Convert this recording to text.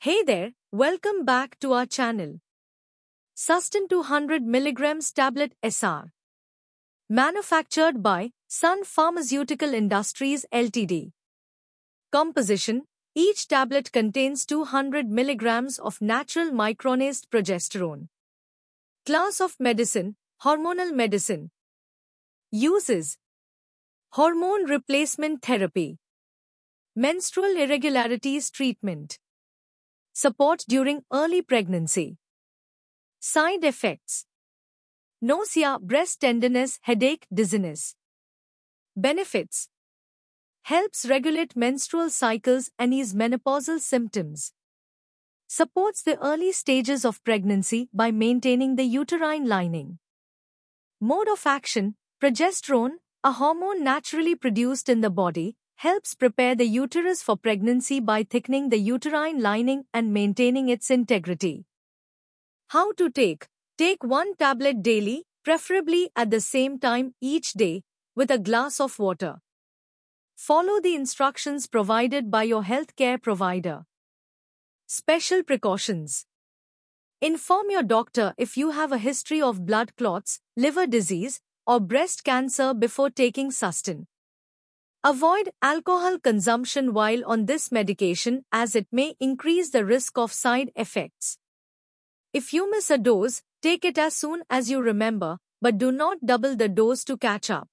Hey there, welcome back to our channel. Susten 200 mg tablet SR. Manufactured by Sun Pharmaceutical Industries Ltd. Composition Each tablet contains 200 mg of natural micronized progesterone. Class of medicine Hormonal medicine. Uses Hormone replacement therapy. Menstrual irregularities treatment. Support during early pregnancy. Side effects Nausea, breast tenderness, headache, dizziness. Benefits Helps regulate menstrual cycles and ease menopausal symptoms. Supports the early stages of pregnancy by maintaining the uterine lining. Mode of action Progesterone, a hormone naturally produced in the body, helps prepare the uterus for pregnancy by thickening the uterine lining and maintaining its integrity. How to take? Take one tablet daily, preferably at the same time each day, with a glass of water. Follow the instructions provided by your healthcare provider. Special precautions. Inform your doctor if you have a history of blood clots, liver disease, or breast cancer before taking Sustin. Avoid alcohol consumption while on this medication as it may increase the risk of side effects. If you miss a dose, take it as soon as you remember, but do not double the dose to catch up.